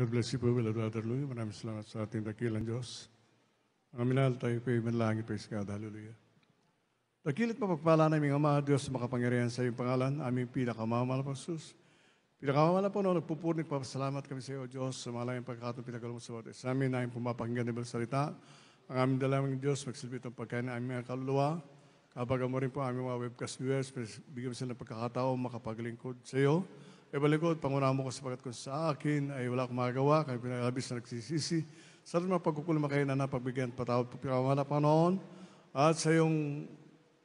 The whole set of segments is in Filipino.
God bless you po, Will Brother Louie. Maraming salamat sa ating dakilang Diyos. Ang minahal tayo po, manlangit, praise God, hallelujah. Dakilit mapagpala naming Ama, Diyos, makapangyarihan sa iyong pangalan, aming pinakamamahal po, Jesus. Pinakamamahal po, no, nagpupunik, papasalamat kami sa iyo, Diyos, sa malayang pagkakatong pinagalaman sa bawat isa amin, aming pumapakinggan ng salita. Ang aming dalawang Diyos, magsilbi itong pagkain ng aming kaluluwa. Kapag mo rin po aming mga webcast viewers, bigyan mo sila ng pagkakataon makapaglingkod sa iyo. E balikod, pangunahan mo ko sapagat kung sa akin ay wala akong magagawa, kayo pinalabis na nagsisisi. Sa rin mga pagkukulma kayo na napagbigyan, patawad po pirawa na Panginoon. At sa iyong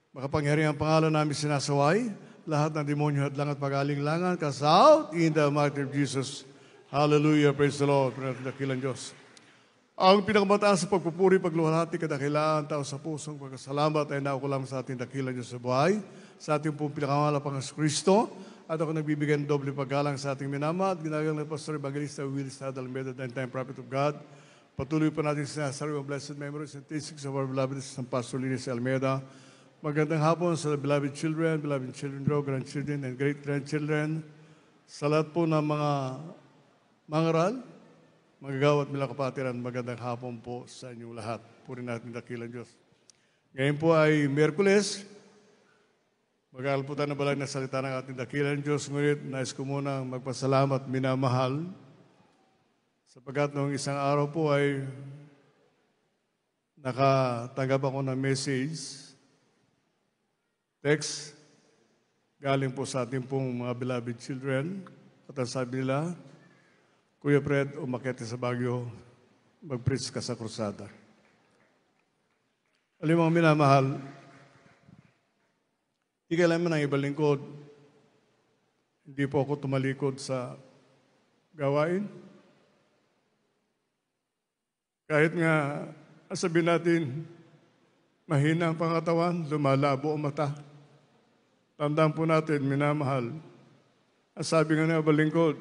makapangyarihan pangalan namin sinasaway, lahat ng demonyo at langat pag-alinglangan, cast out in the might of Jesus. Hallelujah, praise the Lord, pinatakilan Diyos. Ang pinakamataas sa pagpupuri, pagluhalati, kadakilaan, tao sa pusong pagkasalamat ay naukulam sa ating dakilan Diyos sa buhay, sa ating pong pinakamalapang Kristo, at ako nagbibigay ng doble paggalang sa ating minama at ginagalang ng Pastor Evangelista Will Sad Almeida, Time Prophet of God. Patuloy pa natin sinasari ang blessed memories and tastings of our beloved ng Pastor Linis Almeida. Magandang hapon sa beloved children, beloved children grandchildren, and great-grandchildren. Sa lahat po ng mga mangaral, magagawa at mga kapatiran, magandang hapon po sa inyong lahat. Puri natin dakilan Diyos. Ngayon po ay Merkules, Magalputan na balang na salita ng ating dakilan Diyos, ngunit nais ko muna magpasalamat, minamahal, sapagat noong isang araw po ay nakatanggap ako ng message, text, galing po sa ating pong mga beloved children, at ang sabi nila, Kuya Fred, umakete sa Bagyo, mag ka sa krusada. Alam mo, minamahal, hindi kailangan ng ibalingkod. Hindi po ako tumalikod sa gawain. Kahit nga, sabihin natin, mahina ang pangatawan, lumalabo ang mata. Tandaan po natin, minamahal. Ang sabi nga ng balingkod,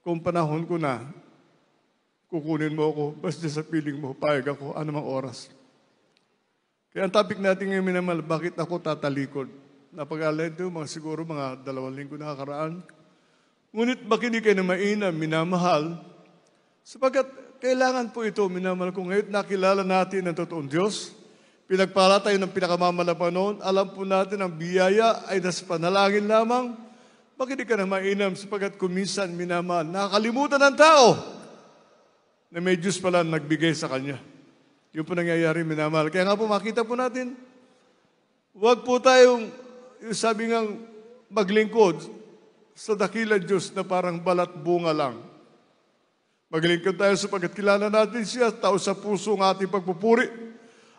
kung panahon ko na, kukunin mo ako, basta sa piling mo, payag ako, anumang oras. Kaya eh, ang topic natin ngayon, minamal, bakit ako tatalikod? Napag-alala ito, mga siguro mga dalawang linggo nakakaraan. Ngunit bakit hindi kayo na mainam, minamahal? Sapagkat kailangan po ito, minamahal ko ngayon, nakilala natin ang totoong Diyos. Pinagpala tayo ng noon. Alam po natin ang biyaya ay nasa panalangin lamang. Bakit hindi ka na mainam sapagkat kumisan minamahal? Nakakalimutan ng tao na may Diyos pala nagbigay sa kanya. Yung po nangyayari, minamahal. Kaya nga po, makita po natin, huwag po tayong, sabi nga, maglingkod sa dakila Diyos na parang balat bunga lang. Maglingkod tayo sapagkat kilala natin siya, tao sa puso ng ating pagpupuri.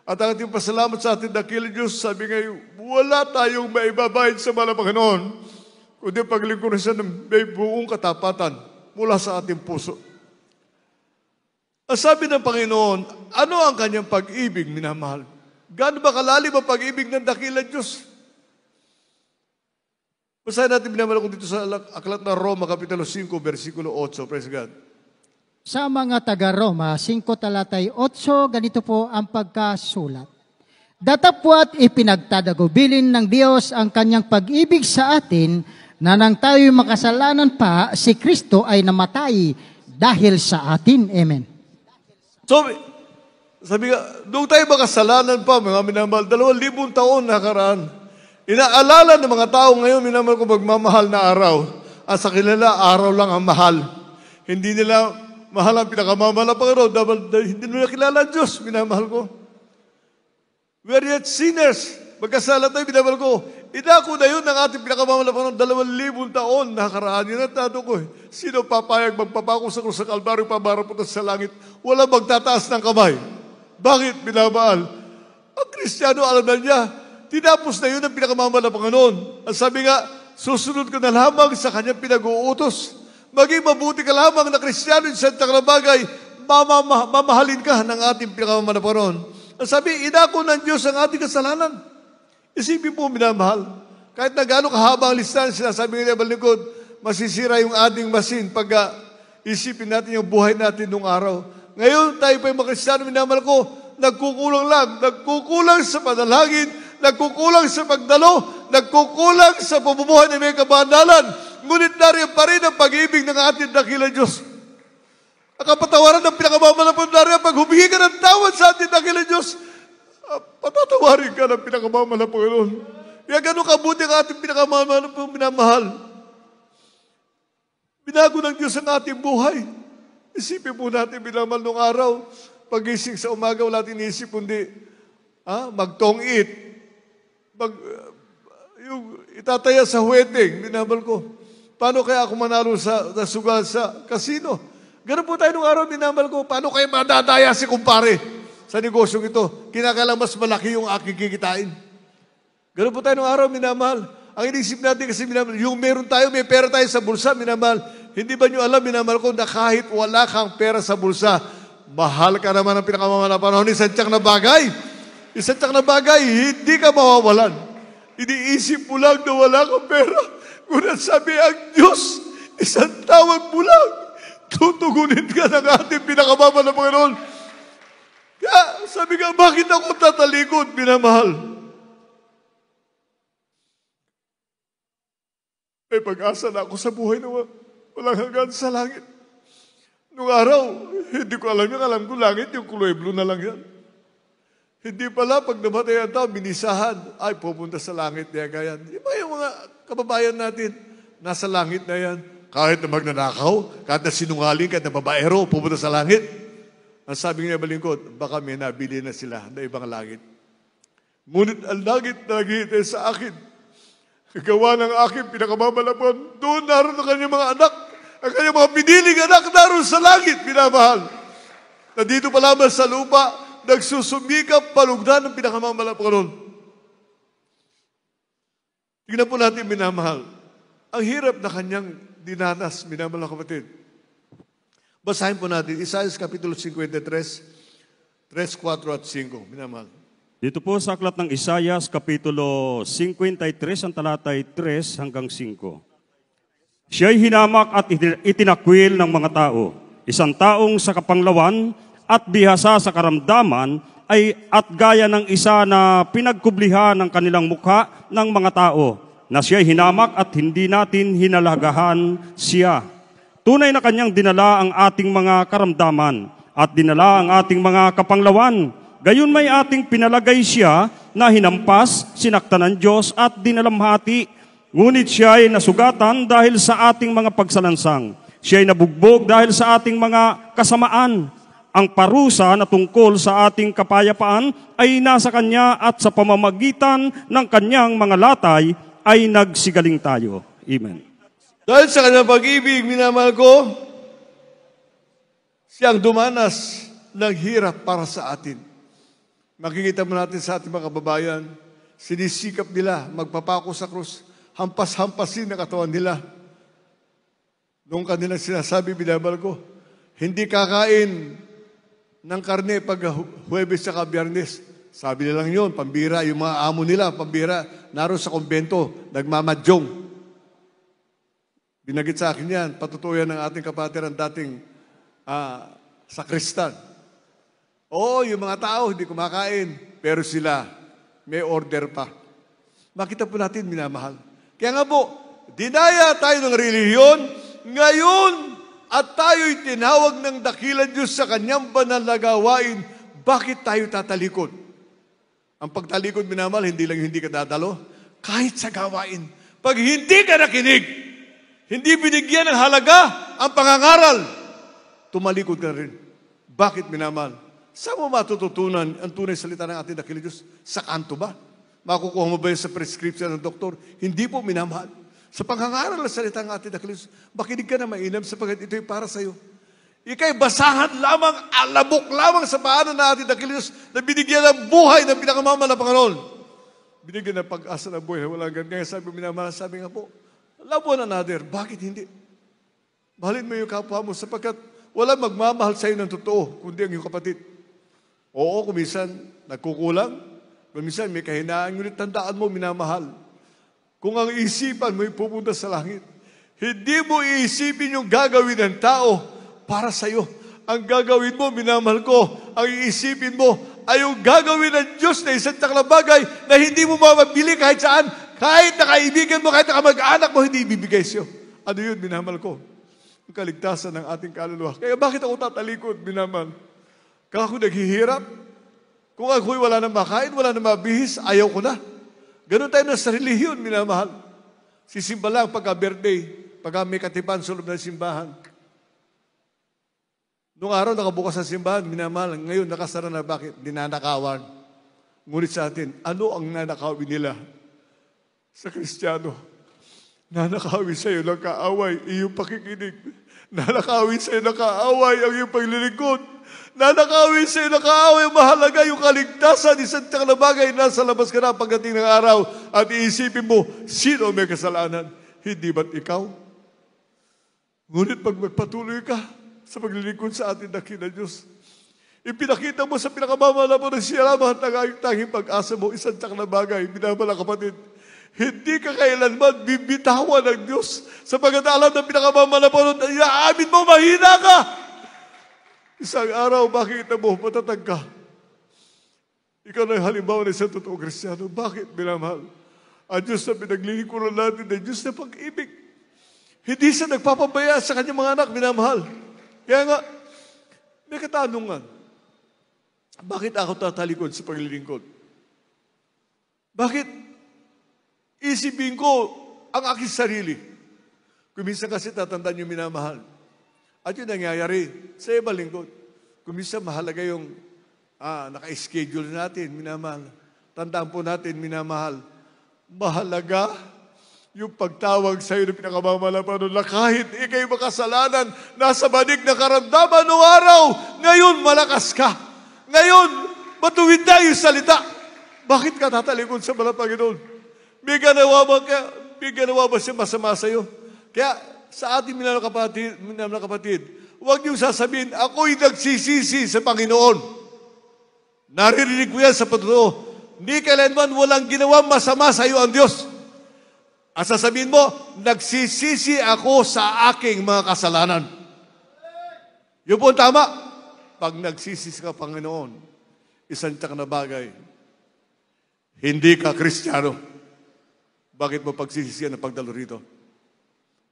At ang ating pasalamat sa ating dakila Diyos, sabi nga, wala tayong maibabayad sa malapaganoon, kundi paglingkod siya ng may buong katapatan mula sa ating puso. Sabi ng Panginoon, ano ang kanyang pag-ibig, minamahal? Gaano ba kalalim ang pag-ibig ng dakilan Diyos? Basahin natin minamahal ko dito sa Aklat ng Roma, Kapitulo 5, versikulo 8. Praise God. Sa mga taga-Roma, 5 talatay 8, ganito po ang pagkasulat. Datapwat ipinagtadagubilin ng Diyos ang kanyang pag-ibig sa atin na nang tayo makasalanan pa, si Kristo ay namatay dahil sa atin. Amen. So, sabi nga, doon tayo mga kasalanan pa, mga minamahal, dalawang libong taon nakaraan, inaalala ng mga tao ngayon, minamahal ko magmamahal na araw. At sa kilala, araw lang ang mahal. Hindi nila mahal ang pinakamamahal na Panginoon, dahil hindi nila kilala ang Diyos, minamahal ko. We are yet sinners. Magkasala tayo, binabal ko. Inako na yun ng ating pinakamamalapan ng dalawang libong taon. Nakakaraan yun ang tato ko. Eh. Sino papayag magpapako sa krus sa kalbaryo po sa langit? Wala magtataas ng kamay. Bakit binabaal? Ang Kristiyano, alam na niya, tinapos na yun ang pinakamamalapan noon. Ang sabi nga, susunod ko na lamang sa kanyang pinag-uutos. Maging mabuti ka lamang na Kristiyano sa takla bagay, mamamahalin ka ng ating pinakamamalapan noon. Ang sabi, inako ng Diyos ang ating kasalanan. Isipin po, minamahal. Kahit na gano'ng kahaba ang listahan, sinasabi ng level ni masisira yung ating masin pag ah, isipin natin yung buhay natin nung araw. Ngayon, tayo pa yung mga Kristiyano, minamahal ko, nagkukulang lang, nagkukulang sa panalangin, nagkukulang sa pagdalo, nagkukulang sa pamumuhay ng may kabanalan, ngunit nariyan pa rin ang pag-ibig ng ating dakila Diyos. Ang kapatawaran ng pinakamamalapod nariyan, pag humingi ka ng tawad sa ating dakila Diyos, uh, patatawarin ka ng pinakamama ng Panginoon. Kaya ganun kabuti ang ating pinakamamahal ng pinamahal. Binago ng Diyos ang ating buhay. Isipin po natin binamal nung araw, pagising sa umaga, wala natin isip kundi ha, ah, magtongit. Mag, ah, yung itataya sa wedding, binamal ko. Paano kaya ako manalo sa, sa sugal sa kasino? Ganun po tayo nung araw, binamal ko. Paano kaya madadaya si kumpare? sa negosyong ito. Kinakailang mas malaki yung aking kikitain. Ganun po tayo ng araw, minamahal. Ang inisip natin kasi, minamahal, yung meron tayo, may pera tayo sa bulsa, minamahal. Hindi ba nyo alam, minamahal ko, na kahit wala kang pera sa bulsa, mahal ka naman ng pinakamamahal na panahon. Isang tiyak na bagay. Isang tiyak na bagay, hindi ka mawawalan. Iniisip mo lang na wala kang pera. Kung sabi ang Diyos, isang tawag mo lang, tutugunin ka ng ating pinakamama ng Panginoon. Kaya sabi nga, bakit ako tatalikod, minamahal? May pag-asa na ako sa buhay na walang hanggan sa langit. Nung araw, hindi ko alam yan. Alam ko langit, yung blue na lang yan. Hindi pala, pag namatay ang tao, binisahan. Ay, pupunta sa langit niya kaya. Iba yung mga kababayan natin, nasa langit na yan. Kahit na magnanakaw, kahit na sinungaling, kahit na babaero, pupunta sa langit. Ang sabi ng balingkod, baka may nabili na sila na ibang langit. Ngunit ang langit na naghihintay sa akin, gawa ng aking pinakamamalabon, doon naroon ang kanyang mga anak, ang kanyang mga piniling anak naroon sa langit, pinamahal. Na dito pa lamang sa lupa, nagsusumikap palugdan ng pinakamamalabon. Tingnan po natin, minamahal. Ang hirap na kanyang dinanas, minamahal na kapatid Basahin po natin, Isaias Kapitulo 53, 3, 4 at 5. Minamahal. Dito po sa aklat ng Isayas, Kapitulo 53, ang talatay 3 hanggang 5. Siya'y hinamak at itinakwil ng mga tao, isang taong sa kapanglawan at bihasa sa karamdaman ay at gaya ng isa na pinagkublihan ng kanilang mukha ng mga tao, na siya'y hinamak at hindi natin hinalagahan siya tunay na kanyang dinala ang ating mga karamdaman at dinala ang ating mga kapanglawan. Gayon may ating pinalagay siya na hinampas, sinaktan ng Diyos at dinalamhati. Ngunit siya ay nasugatan dahil sa ating mga pagsalansang. Siya ay nabugbog dahil sa ating mga kasamaan. Ang parusa na tungkol sa ating kapayapaan ay nasa Kanya at sa pamamagitan ng Kanyang mga latay ay nagsigaling tayo. Amen. Dahil sa kanyang pag-ibig, minamahal ko, siyang dumanas ng hirap para sa atin. Makikita mo natin sa ating mga kababayan, sinisikap nila magpapako sa krus, hampas-hampasin ang katawan nila. Noong kanilang sinasabi, binabal ko, hindi kakain ng karne pag Huwebes sa Biyernes. Sabi nila lang yun, pambira, yung mga amo nila, pambira, naroon sa kumbento, nagmamadyong. Pinagit sa akin yan, patutuyan ng ating kapatiran dating uh, ah, sakristan. Oo, yung mga tao hindi kumakain, pero sila may order pa. Makita po natin, minamahal. Kaya nga po, dinaya tayo ng relihiyon, ngayon, at tayo'y tinawag ng dakilan Diyos sa kanyang banal na gawain, bakit tayo tatalikod? Ang pagtalikod, minamahal, hindi lang hindi ka dadalo, kahit sa gawain. Pag hindi ka nakinig, hindi binigyan ng halaga ang pangangaral. Tumalikod ka rin. Bakit minamahal? Saan mo matututunan ang tunay salita ng ating dakili Diyos? Sa kanto ba? Makukuha mo ba yun sa prescription ng doktor? Hindi po minamahal. Sa pangangaral ng salita ng ating dakili Diyos, makinig ka na mainam sapagkat ito'y para sa iyo. Ika'y basahan lamang, alabok lamang sa paanan ng ating dakili Diyos na binigyan ng buhay ng pinakamamala Panginoon. Binigyan ng pag-asa ng buhay, walang ganyan. Kaya sabi, minamahal, sabi nga po, Love one another. Bakit hindi? Mahalin mo yung kapwa mo sapagkat wala magmamahal sa iyo ng totoo, kundi ang iyong kapatid. Oo, kumisan nagkukulang. Kumisan may kahinaan, ngunit tandaan mo, minamahal. Kung ang isipan mo pupunta sa langit, hindi mo iisipin yung gagawin ng tao para sa iyo. Ang gagawin mo, minamahal ko. Ang iisipin mo ay yung gagawin ng Diyos na isang bagay na hindi mo mamabili kahit saan, kahit na kaibigan mo, kahit na kamag-anak mo, hindi ibibigay sa'yo. Ano yun, minamahal ko? Ang kaligtasan ng ating kaluluwa. Kaya bakit ako tatalikod, minamahal? Kaya ako naghihirap. Kung ako'y wala na makain, wala na mabihis, ayaw ko na. Ganun tayo na sa relihiyon, minamahal. Sisimba lang pagka-birthday, pagka may katipan sa loob ng simbahan. Noong araw, nakabukas ang simbahan, minamahal. Ngayon, nakasara na. Bakit? Dinanakawan. Ngunit sa atin, ano ang nanakawin nila? sa Kristiyano. Nanakawin sa iyo ng kaaway, iyong pakikinig. Nanakawin sa iyo ng kaaway ang iyong paglilingkod. Nanakawin sa iyo ng kaaway ang mahalaga yung kaligtasan. Isang na bagay, nasa labas ka na pagdating ng araw at iisipin mo, sino may kasalanan? Hindi ba't ikaw? Ngunit pag magpatuloy ka sa paglilingkod sa atin, dakila Diyos, ipinakita mo sa pinakamamala mo ng siyalaman at ang tanging pag-asa mo, isang na bagay, minamala kapatid, hindi ka kailanman bibitawan ng Diyos sapagat alam na pinakamamalapunod, inaamin mo, mahina ka. Isang araw, makikita mo, matatag ka. Ikaw na halimbawa ng isang totoong kristyano. Bakit, minamahal? Ang Diyos na pinaglilingkuran natin, ang Diyos na pag-ibig. Hindi siya nagpapabaya sa kanyang mga anak, minamahal. Kaya nga, may katanungan. Bakit ako tatalikod sa paglilingkod? Bakit Isipin ko ang aking sarili. Kumisa kasi tatandaan yung minamahal. At yung nangyayari sa iba lingkod. Kuminsan mahalaga yung ah, naka-schedule natin, minamahal. Tandaan po natin, minamahal. Mahalaga yung pagtawag sa iyo ng pinakamamalapanon na kahit ikay makasalanan, nasa banig na karamdaman noong araw, ngayon malakas ka. Ngayon, matuwid tayo salita. Bakit ka tatalikod sa mga Panginoon? May ganawa ba ka? May ganawa ba siya masama sa iyo? Kaya sa ating minamahal kapatid, minamahal kapatid, huwag niyo sasabihin, ako'y nagsisisi sa Panginoon. Naririnig ko yan sa patutuo. Ni kailanman walang ginawa masama sa iyo ang Diyos. At sasabihin mo, nagsisisi ako sa aking mga kasalanan. Yun po tama. Pag nagsisisi ka, Panginoon, isang tak na bagay, hindi ka Kristiyano. Bakit mo pagsisisihan ang pagdalo rito?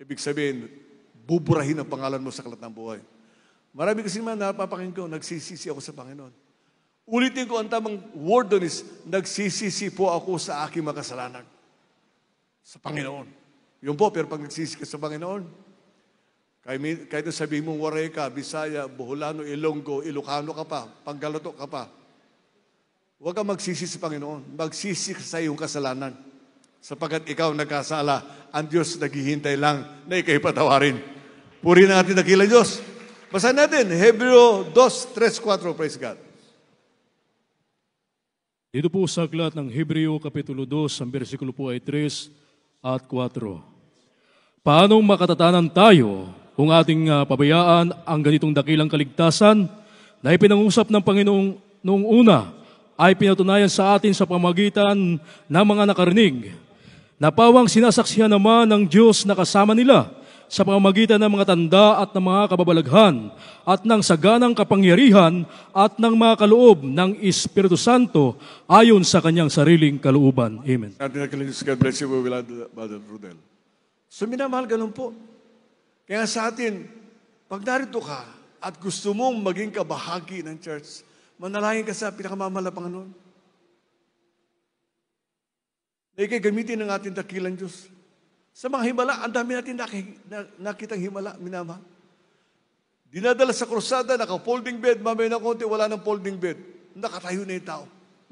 Ibig sabihin, buburahin ang pangalan mo sa kalat ng buhay. Marami kasi man napapakin ko, nagsisisi ako sa Panginoon. Ulitin ko ang tamang word doon is, nagsisisi po ako sa aking makasalanan. Sa Panginoon. Yun po, pero pag nagsisi ka sa Panginoon, kahit, kahit na sabihin mong waray ka, Bisaya, Boholano, Ilonggo, Ilocano ka pa, Panggalato ka pa, huwag kang magsisi sa Panginoon. Magsisisi sa iyong kasalanan. Sapagat ikaw nagkasala, ang Diyos naghihintay lang na ikay patawarin. Puri natin na kila Diyos. Basahin natin, Hebreo 2, 3, 4, praise God. Dito po sa aklat ng Hebreo Kapitulo 2, ang versikulo po ay 3 at 4. Paano makatatanan tayo kung ating uh, pabayaan ang ganitong dakilang kaligtasan na ipinangusap ng Panginoong noong una ay pinatunayan sa atin sa pamagitan ng mga nakarinig Napawang sinasaksihan naman ng Diyos na kasama nila sa pamamagitan ng mga tanda at ng mga kababalaghan at ng saganang kapangyarihan at ng mga kaloob ng Espiritu Santo ayon sa kanyang sariling kalooban. Amen. God bless you. We will add uh, Brother Rudel. So minamahal, ganun po. Kaya sa atin, pag narito ka at gusto mong maging kabahagi ng church, manalangin ka sa pinakamamahal na na eh, gamitin ng ating dakilang Diyos. Sa mga himala, ang dami natin nakitang himala, minama. Dinadala sa krusada, naka-folding bed, mamaya na konti, wala ng folding bed. Nakatayo na yung tao.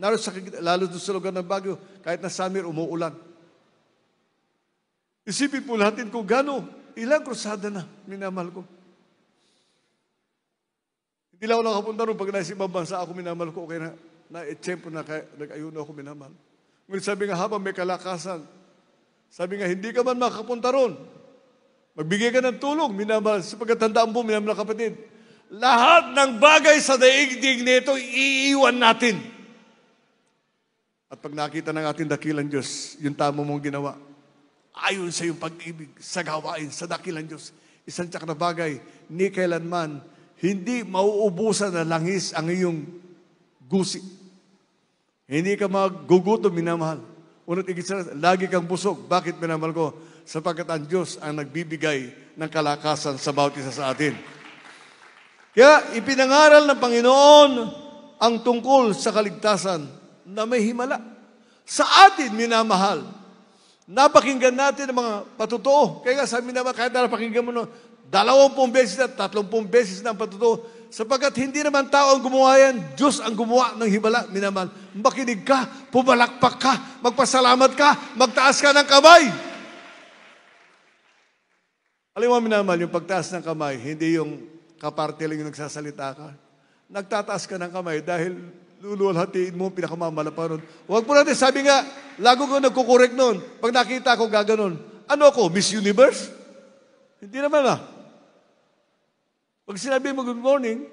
Naroon sa, lalo doon sa lugar ng Baguio, kahit na summer, umuulan. Isipin po natin kung gano'n, ilang krusada na, minamal ko. Hindi lang ako nakapunta rin pag nasa ibang ako minamal ko, okay na, na-etsempo eh, na, kaya, nag-ayuno ako minamahal. Ngunit sabi nga, habang may kalakasan, sabi nga, hindi ka man makapunta ron. Magbigay ka ng tulong, minamahal, sapagkat tandaan po, minamahal kapatid, lahat ng bagay sa daigdig nito, iiwan natin. At pag nakita ng ating dakilang Diyos, yung tamo mong ginawa, ayon sa iyong pag-ibig, sa gawain, sa dakilang Diyos, isang tsak na bagay, ni kailanman, hindi mauubusan na langis ang iyong gusi. Hindi ka magugutom, minamahal. Unat igisa, lagi kang busog. Bakit minamahal ko? Sapagkat ang Diyos ang nagbibigay ng kalakasan sa bawat isa sa atin. Kaya ipinangaral ng Panginoon ang tungkol sa kaligtasan na may himala. Sa atin, minamahal. Napakinggan natin ang mga patutuo. Kaya sabi naman, kahit na pakinggan mo no, dalawampung beses na, tatlumpung beses na ang patutuo, Sapagat hindi naman tao ang gumawa yan, Diyos ang gumawa ng himala, minamahal. Makinig ka, pumalakpak ka, magpasalamat ka, magtaas ka ng kamay. Alam mo, minamahal, yung pagtaas ng kamay, hindi yung kaparte lang yung nagsasalita ka. Nagtataas ka ng kamay dahil luluwalhatiin mo, pinakamamala pa nun. Huwag po natin, sabi nga, lago ko nagkukurek nun. Pag nakita ko, gaganon. Ano ako, Miss Universe? Hindi naman ah. Pag sinabi mo good morning,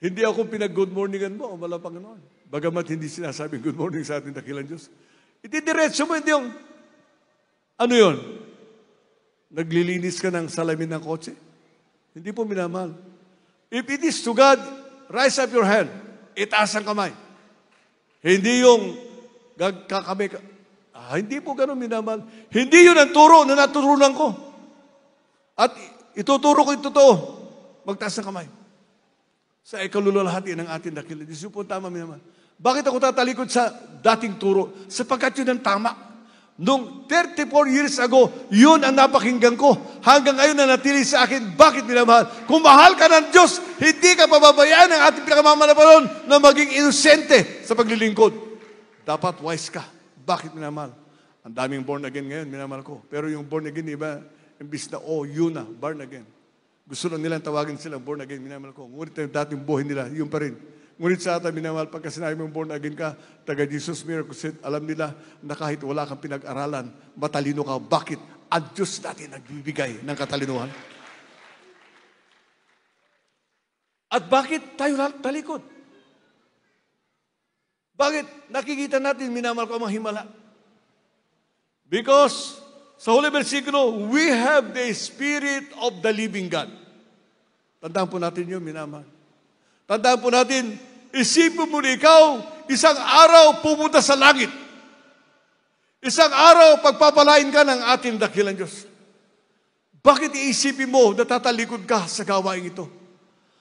hindi ako pinag-good morningan mo wala pang noon. Bagamat hindi sinasabi good morning sa ating dakilang Diyos. Itidiretso mo hindi yung, ano yon? Naglilinis ka ng salamin ng kotse? Hindi po minamahal. If it is to God, rise up your hand. Itaas ang kamay. Hindi yung kakami ka. Ah, hindi po ganun minamahal. Hindi yun ang turo na naturunan ko. At Ituturo ko ito to. Magtaas ng kamay. Sa ikalululahati ng ating dakil. Diyos po, tama mo naman. Bakit ako tatalikod sa dating turo? Sapagkat yun ang tama. Nung 34 years ago, yun ang napakinggan ko. Hanggang ngayon na natili sa akin, bakit minamahal? Kung mahal ka ng Diyos, hindi ka pababayaan ng ating pinakamamalapanon na maging inosente sa paglilingkod. Dapat wise ka. Bakit minamahal? Ang daming born again ngayon, minamahal ko. Pero yung born again, iba, Imbis na, oh, yun na, born again. Gusto lang nilang tawagin silang born again, minamahal ko. Ngunit yung dating buhay nila, yun pa rin. Ngunit sa atin, minamahal, pagka sinabi mong born again ka, taga Jesus Miracle Set, alam nila na kahit wala kang pinag-aralan, matalino ka. Bakit? Ang Diyos natin nagbibigay ng katalinuhan. At bakit tayo talikod? Bakit nakikita natin minamahal ko ang mga himala? Because sa huli bersikulo, we have the Spirit of the living God. Tandaan po natin yun, minamahal. Tandaan po natin, isipin mo na ikaw, isang araw pumunta sa langit. Isang araw, pagpapalain ka ng ating dakilang Diyos. Bakit iisipin mo na tatalikod ka sa gawain ito?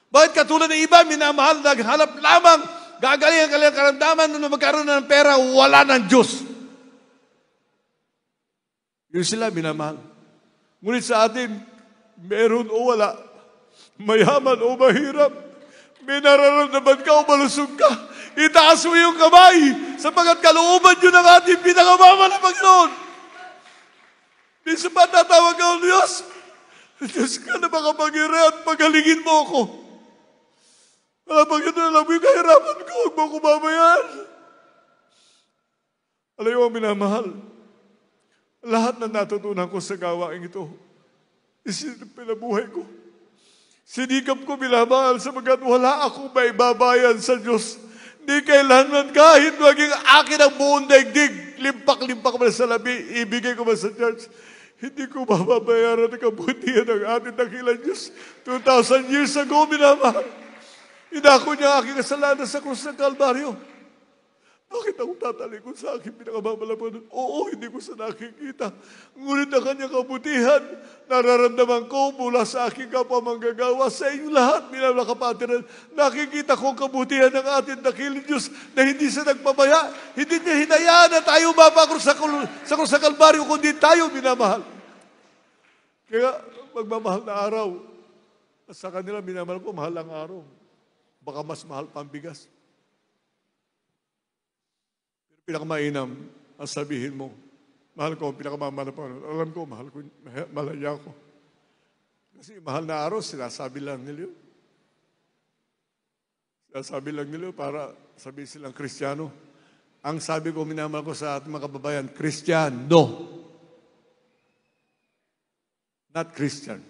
Bakit katulad ng iba, minamahal, naghanap lamang, gagaling ang kanilang karamdaman, nung magkaroon ng pera, wala ng Diyos. Yun sila minamahal. Ngunit sa atin, meron o wala, mayaman o mahirap, may nararamdaman ka o malusog ka, itaas mo yung kamay sapagat kalooban yun ang ating pinakamama ng Panginoon. Minsan ba tatawag ka o Diyos? Diyos ka na baka magire at pagalingin mo ako. Mga Panginoon, alam mo yung kahirapan ko, huwag mo kumamayaan. Alam mo, minamahal. Lahat na natutunan ko sa gawain ito, buhay ko. Sinikap ko binabahal sabagat wala ako may babayan sa Diyos. Hindi kailanman kahit maging akin ang buong daigdig, limpak-limpak man sa labi, ibigay ko man sa church. Hindi ko mababayaran ang kabutihan ng ating dakilan Diyos. 2,000 years ago, minamahal. Inako niya aking kasalanan sa krus ng Kalbaryo. Bakit ako tatalikod sa aking pinakababalapan? Oo, hindi ko sa nakikita. Ngunit ang kanyang kabutihan, nararamdaman ko mula sa aking kapwa manggagawa, sa inyo lahat, minamla kapatiran, nakikita ko kabutihan ng ating dakiling Diyos na hindi siya nagpabaya, hindi niya hinayaan na tayo mapakros sa, sa krus sa kalbaryo, kundi tayo minamahal. Kaya magmamahal na araw, sa kanila minamahal ko, mahal ang araw. Baka mas mahal pang bigas pinakamainam ang sabihin mo, mahal ko, pinakamamahal pa. Alam ko, mahal ko, malaya ko. Kasi mahal na araw, sinasabi lang nila yun. Sinasabi lang nila para sabi silang Kristiyano. Ang sabi ko, minamahal ko sa ating mga kababayan, kristyano. Not Christian.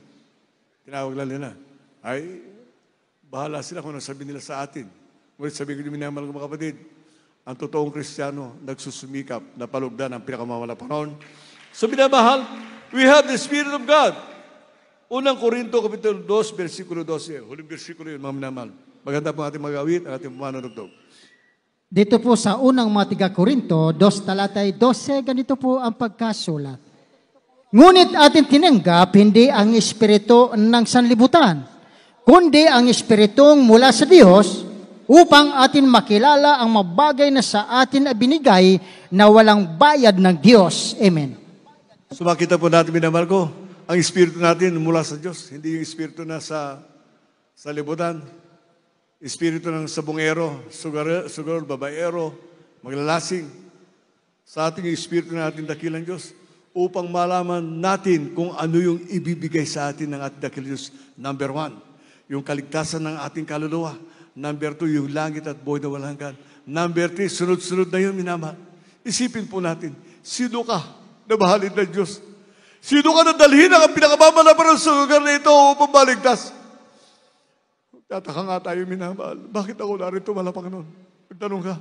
Tinawag lang nila. Ay, bahala sila kung ano sabi nila sa atin. Ngunit sabi ko, minamahal ko mga kapatid, ang totoong Kristiyano nagsusumikap na palugdan ang pinakamawala panahon. So binabahal, we have the Spirit of God. Unang Korinto, Kapitulo 2, versikulo 12. Huling versikulo yun, mga minamahal. Maganda po ating magawit at ating manunugtog. Dito po sa unang mga tiga Korinto, 2 talatay 12, ganito po ang pagkasulat. Ngunit atin tinanggap hindi ang espiritu ng sanlibutan, kundi ang espiritong mula sa Diyos upang atin makilala ang mabagay na sa atin binigay na walang bayad ng Diyos. Amen. So makita po natin, Minamahal ko, ang espiritu natin mula sa Diyos, hindi yung espiritu na sa, sa libutan. Espiritu ng sabungero, sugar, sugar, babaero, maglalasing. Sa ating espiritu natin dakilang Diyos upang malaman natin kung ano yung ibibigay sa atin ng ating dakilang Diyos. Number one, yung kaligtasan ng ating kaluluwa Number two, yung langit at buhay na walang hanggan. Number three, sunod-sunod na yun, minamahal. Isipin po natin, sino ka na mahalin ng Diyos? Sino ka na dalhin ang pinakamamalabaran sa lugar na ito o pambaligtas? Tataka nga tayo, minamahal. Bakit ako narito malapang noon? Magtanong ka.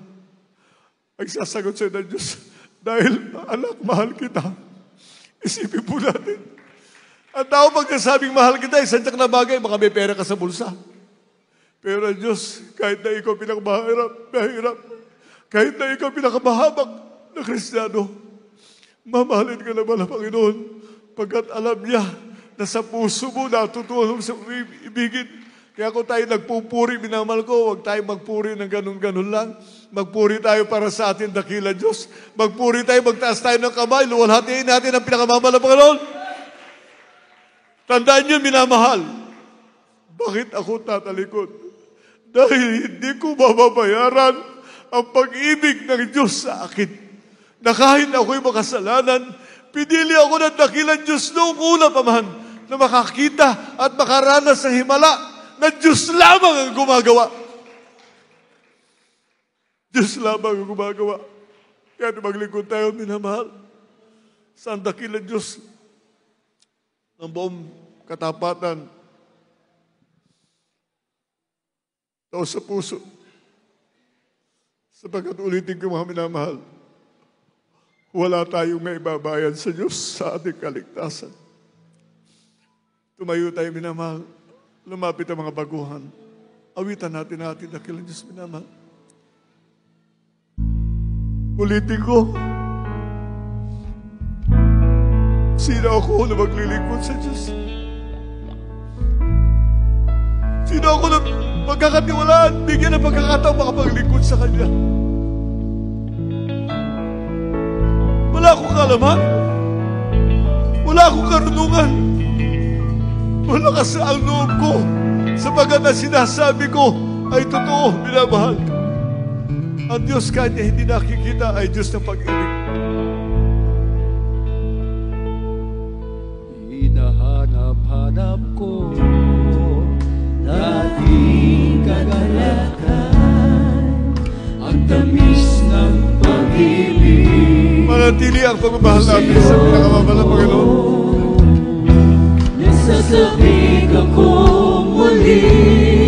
Ang sasagot sa'yo ng Diyos, dahil anak, mahal kita. Isipin po natin. Ang tao pagkasabing mahal kita, isang tsak na bagay, baka may pera ka sa bulsa. Pero Diyos, kahit na ikaw pinakamahirap, mahirap, kahit na ikaw pinakamahabak na Kristiyano, mamahalin ka naman ang Panginoon pagkat alam niya na sa puso mo natutunan mo sa ibigin. Kaya kung tayo nagpupuri, minamahal ko, huwag tayo magpuri ng ganun-ganun lang. Magpuri tayo para sa atin dakila Diyos. Magpuri tayo, magtaas tayo ng kamay, luwalhatiin natin ang pinakamamahal na Panginoon. Tandaan niyo, minamahal. Bakit ako tatalikod? dahil hindi ko mababayaran ang pag-ibig ng Diyos sa akin. Na kahit ako'y makasalanan, pinili ako ng dakilan Diyos noong una pa man na makakita at makaranas ng himala na Diyos lamang ang gumagawa. Diyos lamang ang gumagawa. Kaya maglingkod tayo, minamahal. Sa ang dakilan Diyos ng buong katapatan o sa puso. Sapagkat ulitin ko mga minamahal, wala tayong may babayan sa Diyos sa ating kaligtasan. Tumayo tayo, minamahal. Lumapit ang mga baguhan. Awitan natin natin dakilang Diyos, minamahal. Ulitin ko, sino ako na maglilingkod sa Diyos? Sino ako na pagkakatiwalaan, bigyan ng pagkakataong makapaglingkod sa Kanya. Wala akong kalaman. Wala akong karunungan. Malakas ang loob ko sapagat ang sinasabi ko ay totoo, binabahal. Ang Diyos kanya hindi nakikita ay Diyos ng pag-ibig. kagalakan Ang tamis ng pag-ibig Manatili ang pagmamahal natin sa pinakamamahal ng Panginoon Nasasabik ko muli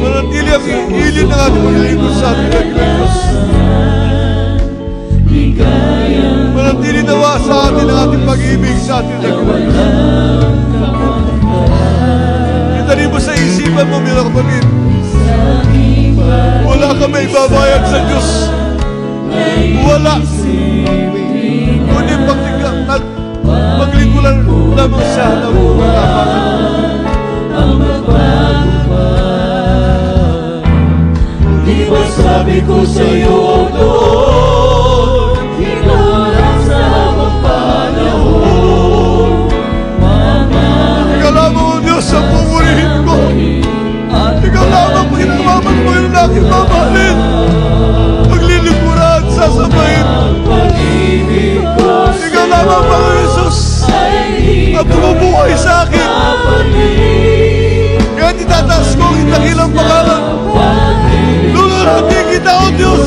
Manatili ang ilin ng ating paglilingkod sa ating pagkakos Manatili nawa sa atin ang ating pag-ibig sa ating pagkakos Itali mo sa isipan mo, mga kapatid kami ibabayad sa Diyos. Wala. Kundi pagtiga at paglingkulan lamang siya ng kapatid. Ang magpagupag Di ba sabi ko sa iyo, O Lord Ikaw lang sa magpanahon Mamahal Ikaw lang, O Diyos, ang pumurihin ko Ikaw lang ang walang mamahalin Paglilingkuran sasabayin Ikaw lamang mga Yesus Ang bumubuhay sa akin Kaya itataas ko ang itakilang pangalan Lord, hindi kita, O Diyos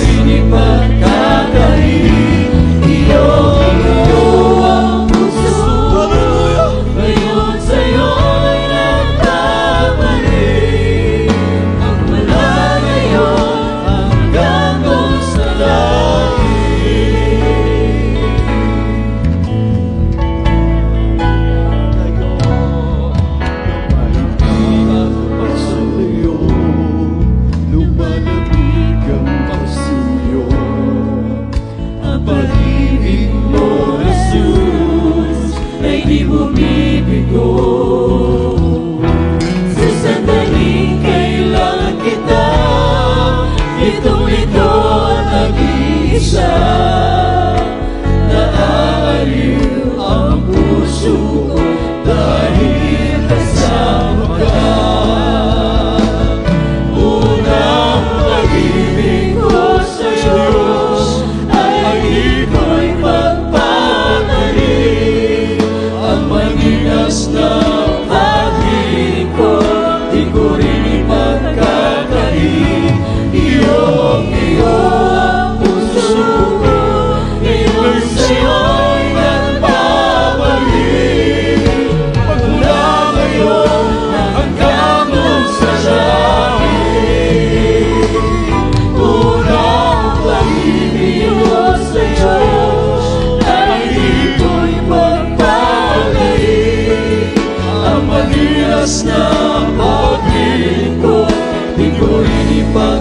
bug.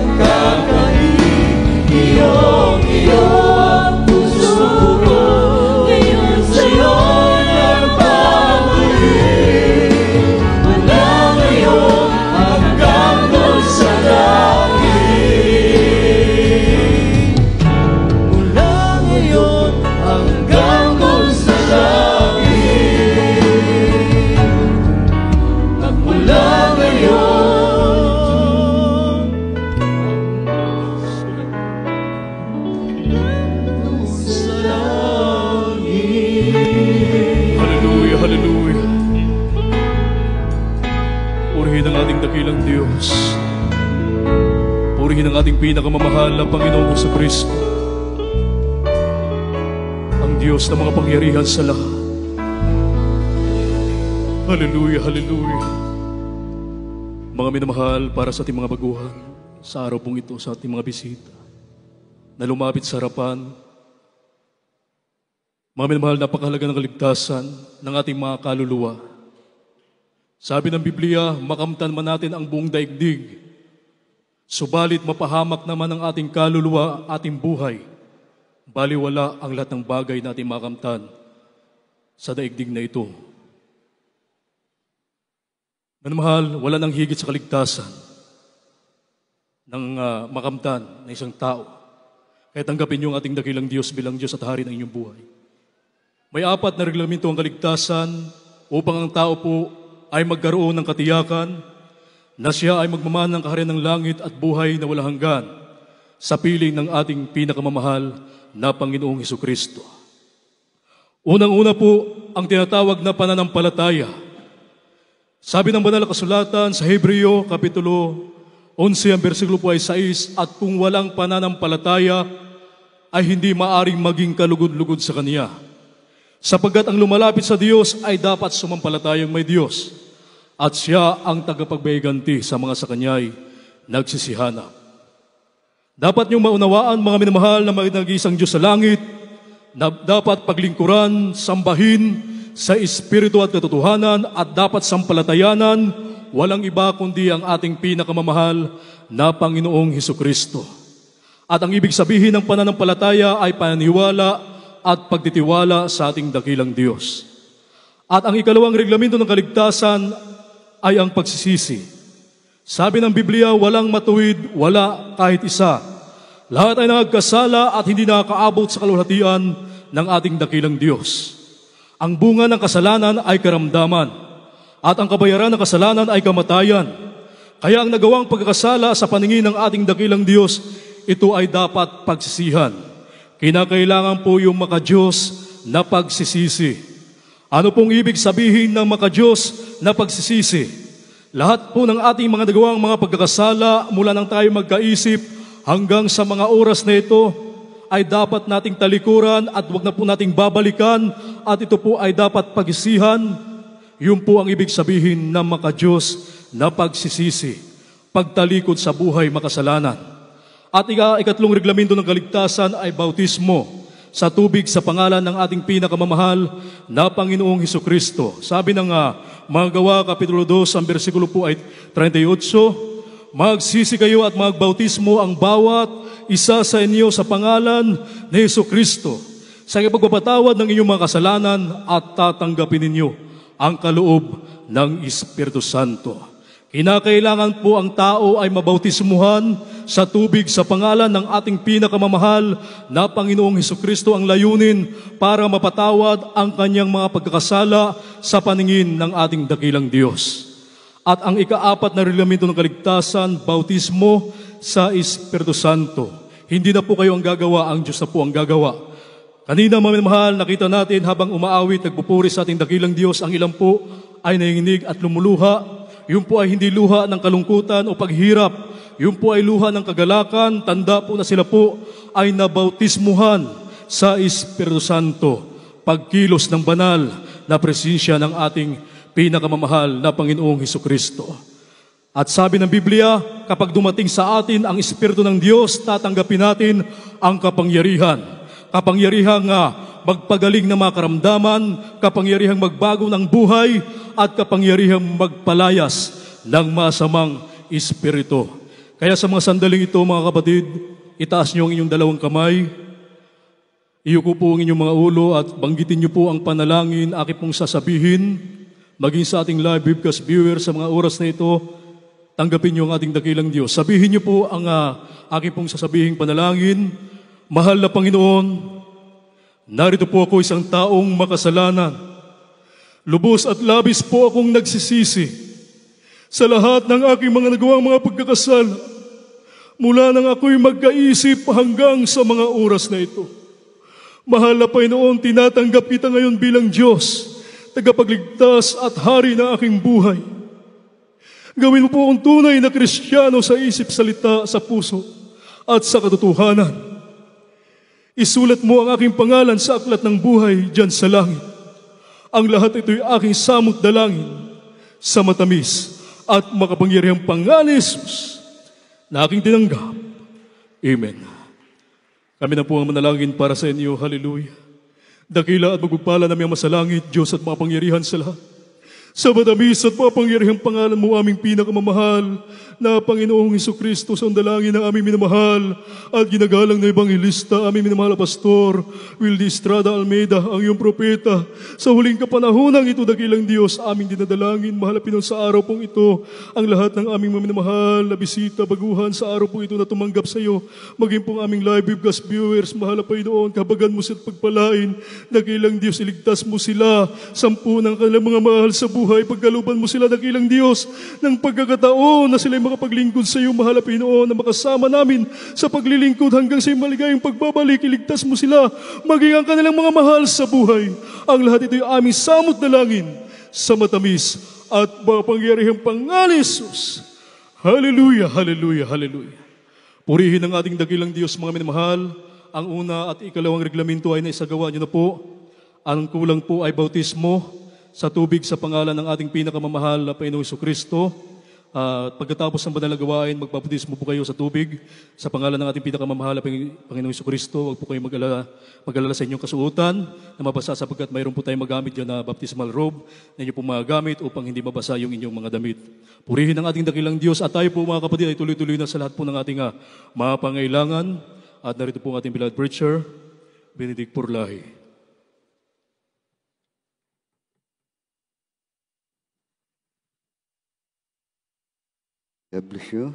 minamahal para sa ating mga baguhan sa araw pong ito sa ating mga bisita na lumapit sa harapan. Mga minamahal, napakahalaga ng kaligtasan ng ating mga kaluluwa. Sabi ng Biblia, makamtan man natin ang buong daigdig, subalit mapahamak naman ang ating kaluluwa, ating buhay. Baliwala ang lahat ng bagay na ating makamtan sa daigdig na ito. Manamahal, wala nang higit sa kaligtasan ng uh, makamtan ng isang tao. Kaya tanggapin niyo ang ating dakilang Diyos bilang Diyos at hari ng inyong buhay. May apat na reglamento ang kaligtasan upang ang tao po ay magkaroon ng katiyakan na siya ay magmamana ng kaharian ng langit at buhay na walang hanggan sa piling ng ating pinakamamahal na Panginoong Heso Kristo. Unang-una po ang tinatawag na pananampalataya sabi ng banal na kasulatan sa Hebreo, Kapitulo 11, ang versikulo po ay 6, At kung walang pananampalataya, ay hindi maaring maging kalugod-lugod sa Kaniya. Sapagkat ang lumalapit sa Diyos ay dapat sumampalatayang may Diyos, at siya ang tagapagbayganti sa mga sa Kanya'y nagsisihanap. Dapat niyong maunawaan, mga minamahal, na may nag Diyos sa langit, na dapat paglingkuran, sambahin, sa espiritu at katotohanan at dapat sampalatayanan, walang iba kundi ang ating pinakamamahal na Panginoong Heso Kristo. At ang ibig sabihin ng pananampalataya ay paniwala at pagtitiwala sa ating dakilang Diyos. At ang ikalawang reglamento ng kaligtasan ay ang pagsisisi. Sabi ng Biblia, walang matuwid, wala kahit isa. Lahat ay nagkasala at hindi nakakaabot sa kaluhatian ng ating dakilang Diyos. Ang bunga ng kasalanan ay karamdaman, at ang kabayaran ng kasalanan ay kamatayan. Kaya ang nagawang pagkakasala sa paningin ng ating dakilang Diyos, ito ay dapat pagsisihan. Kinakailangan po yung makadiyos na pagsisisi. Ano pong ibig sabihin ng makadiyos na pagsisisi? Lahat po ng ating mga nagawang mga pagkakasala mula nang tayo magkaisip hanggang sa mga oras na ito, ay dapat nating talikuran at wag na po nating babalikan at ito po ay dapat pagisihan. Yun po ang ibig sabihin ng makajos na pagsisisi, pagtalikod sa buhay makasalanan. At ikatlong reglamento ng kaligtasan ay bautismo sa tubig sa pangalan ng ating pinakamamahal na Panginoong Heso Kristo. Sabi ng uh, mga gawa, Kapitulo 2, ang versikulo po ay 38, Magsisi kayo at magbautismo ang bawat isa sa inyo sa pangalan ni Yesu Kristo sa ipagpapatawad ng inyong mga kasalanan at tatanggapin ninyo ang kaloob ng Espiritu Santo. Kinakailangan po ang tao ay mabautismuhan sa tubig sa pangalan ng ating pinakamamahal na Panginoong Heso Kristo ang layunin para mapatawad ang kanyang mga pagkakasala sa paningin ng ating dakilang Diyos. At ang ikaapat na reglamento ng kaligtasan, bautismo sa Espiritu Santo. Hindi na po kayo ang gagawa, ang Diyos na po ang gagawa. Kanina, mga nakita natin habang umaawit, nagpupuri sa ating dakilang Diyos, ang ilan po ay nanginginig at lumuluha. Yun po ay hindi luha ng kalungkutan o paghirap. Yun po ay luha ng kagalakan. Tanda po na sila po ay nabautismuhan sa Espiritu Santo. Pagkilos ng banal na presensya ng ating pinakamamahal na Panginoong Heso Kristo. At sabi ng Biblia, kapag dumating sa atin ang Espiritu ng Diyos, tatanggapin natin ang kapangyarihan. Kapangyarihang uh, magpagaling ng mga karamdaman, kapangyarihang magbago ng buhay, at kapangyarihang magpalayas ng masamang Espiritu. Kaya sa mga sandaling ito, mga kapatid, itaas niyo ang inyong dalawang kamay, iyuko po ang inyong mga ulo at banggitin niyo po ang panalangin, aking pong sasabihin, maging sa ating live webcast viewers sa mga oras na ito, Tanggapin niyo ang ating dakilang Diyos. Sabihin niyo po ang uh, aking pong sasabihing panalangin. Mahal na Panginoon, narito po ako isang taong makasalanan. Lubos at labis po akong nagsisisi sa lahat ng aking mga nagawang mga pagkakasala mula nang ako'y magkaisip hanggang sa mga oras na ito. Mahal na Panginoon, tinatanggap kita ngayon bilang Diyos, tagapagligtas at hari ng aking buhay. Gawin mo po ang tunay na kristyano sa isip, salita, sa puso, at sa katotohanan. Isulat mo ang aking pangalan sa aklat ng buhay dyan sa langit. Ang lahat ito'y aking samot dalangin sa matamis at makapangyarihang pangalan Jesus na aking tinanggap. Amen. Kami na po ang manalangin para sa inyo. Hallelujah. Dakila at magpagpala namin ang masalangit, Diyos at makapangyarihan sa lahat. Sa matamis at papangyarihang pangalan mo aming pinakamamahal na Panginoong Iso Kristo sa dalangin ng aming minamahal at ginagalang na Ebangelista aming minamahal na Pastor Wilde Estrada Almeida, ang iyong propeta. Sa huling kapanahonan ito, dakilang Diyos, aming dinadalangin, mahal Pinoon sa araw pong ito, ang lahat ng aming minamahal na bisita, baguhan sa araw po ito na tumanggap sa iyo, maging pong aming live webcast viewers, mahal Panginoon, kabagan mo sa pagpalain, dakilang Diyos, iligtas mo sila, sampu ng kanilang mga mahal sa buhay buhay paggaluban mo sila ng ilang Diyos ng pagkakataon na sila'y makapaglingkod sa iyo, mahal na Pinoon, na makasama namin sa paglilingkod hanggang sa maligayang pagbabalik. Iligtas mo sila, maging ang kanilang mga mahal sa buhay. Ang lahat ito'y aming samot na langin sa matamis at mapangyarihang pangalan, Jesus. Hallelujah, hallelujah, hallelujah. Purihin ang ating dakilang Diyos, mga minamahal. Ang una at ikalawang reglamento ay naisagawa niyo na po ang kulang po ay bautismo sa tubig sa pangalan ng ating pinakamamahal na Panginoong Kristo. At uh, pagkatapos ng banal na gawain, magbabutismo po kayo sa tubig sa pangalan ng ating pinakamamahal na Panginoong Kristo. Huwag po kayong mag-alala, mag-alala sa inyong kasuotan na mabasa sapagkat mayroon po tayong magamit dyan na baptismal robe na inyo po upang hindi mabasa yung inyong mga damit. Purihin ang ating dakilang Diyos at tayo po mga kapatid ay tuloy-tuloy na sa lahat po ng ating uh, mga pangailangan. At narito po ang ating beloved preacher, Benedict Purlahi. God bless you.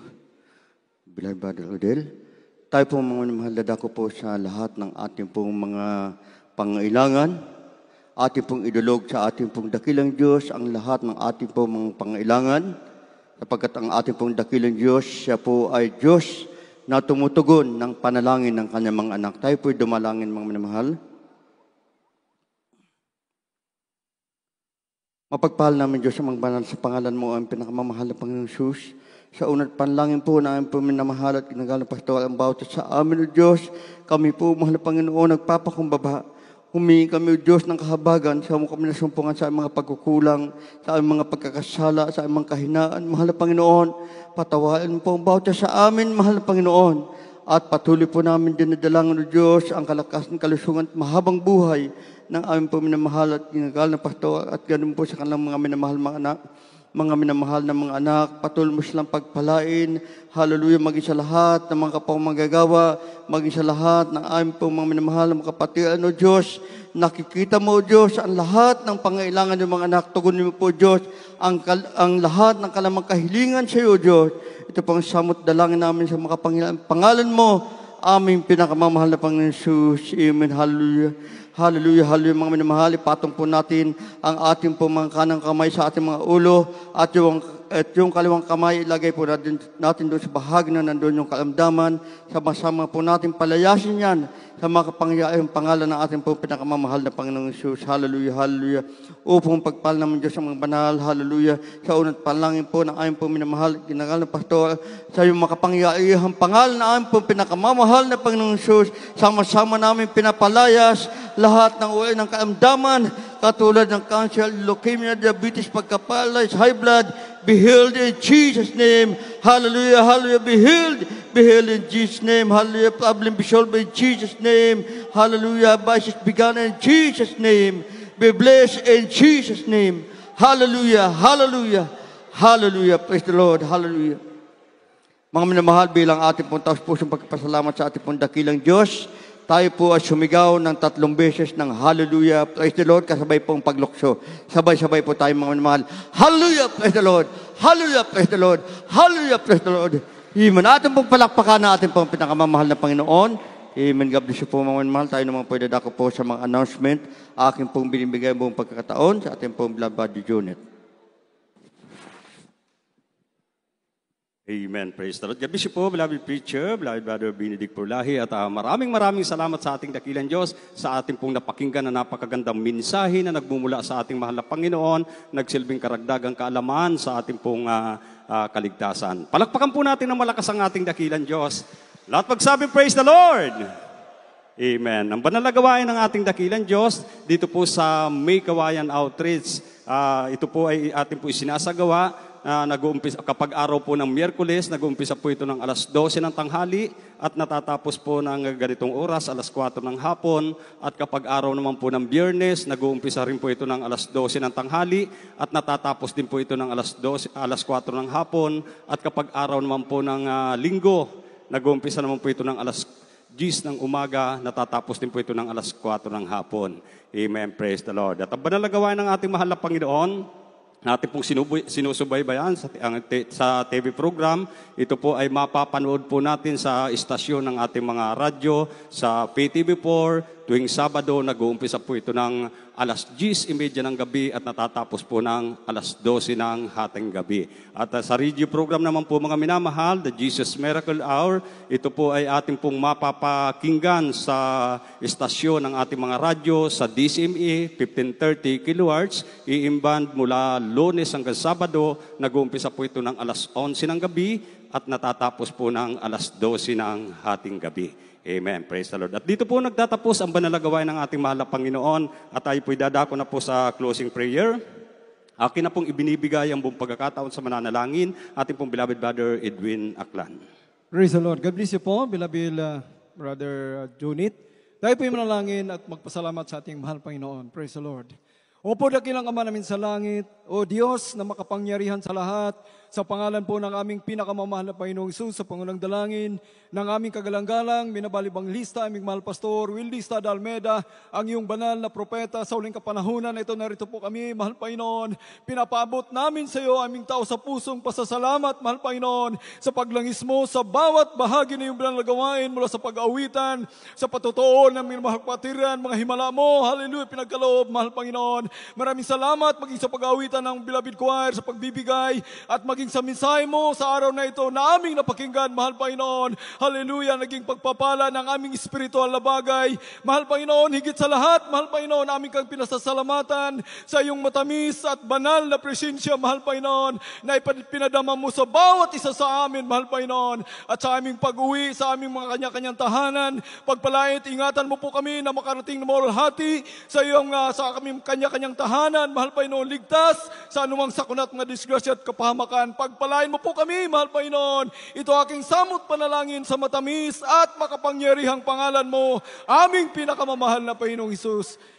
Bilal Brother Odell. Tayo po mga mahalaga ko po sa lahat ng ating pong mga pangailangan, ating pong idulog sa ating pong dakilang Diyos ang lahat ng ating pong mga pangailangan, sapagkat ang ating pong dakilang Diyos, siya po ay Diyos na tumutugon ng panalangin ng kanyang mga anak. Tayo po'y dumalangin mga minamahal. Mapagpahal namin Diyos ang mga banal sa pangalan mo ang pinakamamahal na Panginoon Jesus sa unat panlangin po na aming minamahal at ginagalang pastoral ang bawat sa amin o Diyos. Kami po, mahal na Panginoon, nagpapakumbaba. Humingi kami o Diyos ng kahabagan sa mga kami nasumpungan sa mga pagkukulang, sa aming mga pagkakasala, sa aming mga kahinaan. Mahal na Panginoon, patawain po ang bawat sa amin, mahal na Panginoon. At patuloy po namin dinadalangan o Diyos ang kalakasan, kalusugan at mahabang buhay ng aming po minamahal at ginagalang pastoral at ganun po sa kanilang mga minamahal mga anak mga minamahal ng mga anak, patuloy mo silang pagpalain. Hallelujah, maging sa lahat ng mga kapang manggagawa, maging sa lahat ng aming pong mga minamahal ng mga kapatid. Ano Diyos, nakikita mo Diyos ang lahat ng pangailangan ng mga anak. Tugon mo po Diyos ang, ang lahat ng kalamang kahilingan sa iyo Diyos. Ito pang samot dalangin namin sa mga pangalan mo, aming pinakamamahal na Panginoon Jesus. Amen. Hallelujah. Hallelujah, hallelujah mga minamahal. Ipatong po natin ang ating pumangkanang kamay sa ating mga ulo at yung at yung kaliwang kamay ilagay po natin, natin doon sa bahagi na nandoon yung kalamdaman. Sama-sama po natin palayasin yan sa makapangyayang pangalan ng ating pong pinakamamahal na Panginoong Isus. Hallelujah, hallelujah. Upong pagpala naman Diyos ang mga banal. Hallelujah. Sa unang panlangin po ng ayon po minamahal, ginagal ng pastor, sa iyong makapangyayang pangalan ng aming pong pinakamamahal na Panginoong Isus, sama-sama namin pinapalayas lahat ng uri ng kalamdaman katulad ng cancer, leukemia, diabetes, pagkapalay, high blood, be healed in Jesus' name. Hallelujah, hallelujah, be healed, be healed in Jesus' name. Hallelujah, problem be solved in Jesus' name. Hallelujah, vices begun in Jesus' name. Be blessed in Jesus' name. Hallelujah, hallelujah, hallelujah. Praise the Lord, hallelujah. Mga minamahal, bilang ating pong taos pusong pagpasalamat sa ating pong dakilang Diyos, tayo po ay sumigaw ng tatlong beses ng Hallelujah, praise the Lord, kasabay pong paglukso. Sabay-sabay po tayo mga mahal. Hallelujah, praise the Lord. Hallelujah, praise the Lord. Hallelujah, praise the Lord. Amen. Atin pong palakpakan na atin pong pinakamamahal na Panginoon. Amen. God bless you po mga mahal. Tayo naman pwede dako po sa mga announcement. Aking pong binibigay buong pagkakataon sa ating pong blood body unit. Amen. Praise the Lord. Gabi bless po, beloved preacher, beloved brother Benedict Purlahi. At uh, maraming maraming salamat sa ating dakilan Diyos, sa ating pong napakinggan na napakagandang mensahe na nagmumula sa ating mahal na Panginoon, nagsilbing karagdagang kaalaman sa ating pong uh, uh, kaligtasan. Palakpakan po natin ng malakas ang ating dakilan Diyos. Lahat magsabing praise the Lord! Amen. Ang banal na gawain ng ating dakilan Diyos dito po sa May Kawayan Outreach. Uh, ito po ay ating po isinasagawa Ah, nag-uumpisa, kapag araw po ng Miyerkules, nag-uumpisa po ito ng alas 12 ng tanghali at natatapos po ng ganitong oras, alas 4 ng hapon. At kapag araw naman po ng Biyernes, nag-uumpisa rin po ito ng alas 12 ng tanghali at natatapos din po ito ng alas, 12, alas 4 ng hapon. At kapag araw naman po ng uh, Linggo, nag-uumpisa naman po ito ng alas 10 ng umaga, natatapos din po ito ng alas 4 ng hapon. Amen. Praise the Lord. At ang banalagawain ng ating mahal na Panginoon, natin pong sinusubaybayan sa, ang, te, sa TV program. Ito po ay mapapanood po natin sa istasyon ng ating mga radyo, sa PTV4, Tuwing Sabado, nag-uumpisa po ito ng alas 10.30 ng gabi at natatapos po ng alas 12 ng hating gabi. At uh, sa radio program naman po mga minamahal, The Jesus Miracle Hour, ito po ay ating pong mapapakinggan sa estasyon ng ating mga radyo sa DCME 1530 kHz, iimband mula Lunes hanggang Sabado, nag-uumpisa po ito ng alas 11 ng gabi at natatapos po ng alas 12 ng hating gabi. Amen. Praise the Lord. At dito po nagtatapos ang banalagawain ng ating mahal na Panginoon at tayo po dadako na po sa closing prayer. Akin na pong ibinibigay ang buong pagkakataon sa mananalangin, ating pong beloved brother Edwin Aklan. Praise the Lord. God bless you po, beloved uh, brother uh, Junit. Tayo po yung manalangin at magpasalamat sa ating mahal Panginoon. Praise the Lord. Opo, dakilang Ama namin sa langit, O Diyos na makapangyarihan sa lahat, sa pangalan po ng aming pinakamamahal na Panginoong Isus sa Pangulang Dalangin, ng aming kagalang-galang, minabalibang lista, aming mahal pastor, Willista Dalmeda, ang iyong banal na propeta sa uling kapanahunan. Ito narito po kami, mahal Panginoon. Pinapabot namin sa iyo, aming tao sa pusong pasasalamat, mahal Panginoon, sa paglangis mo sa bawat bahagi ng iyong banal na gawain mula sa pag-awitan, sa patotoo ng mga mahagpatiran, mga himala mo, hallelujah, pinagkaloob, mahal Panginoon, Maraming salamat maging sa pag-awitan ng Bilabid Choir, sa pagbibigay, at maging sa mensahe mo sa araw na ito na aming napakinggan, mahal Panginoon. Hallelujah, naging pagpapala ng aming espiritual na bagay. Mahal Panginoon, higit sa lahat, mahal Panginoon, aming kang pinasasalamatan sa iyong matamis at banal na presensya, mahal Panginoon, na ipinadama mo sa bawat isa sa amin, mahal Panginoon, at sa aming pag-uwi, sa aming mga kanya-kanyang tahanan, pagpalait, ingatan mo po kami na makarating na moral hati sa iyong, uh, sa kaming kanya-kanya kanyang tahanan, mahal Panginoon, ligtas sa anumang sakunat, mga disgrasya at kapahamakan. Pagpalain mo po kami, mahal Panginoon. Ito aking samot panalangin sa matamis at makapangyarihang pangalan mo, aming pinakamamahal na Panginoong Isus.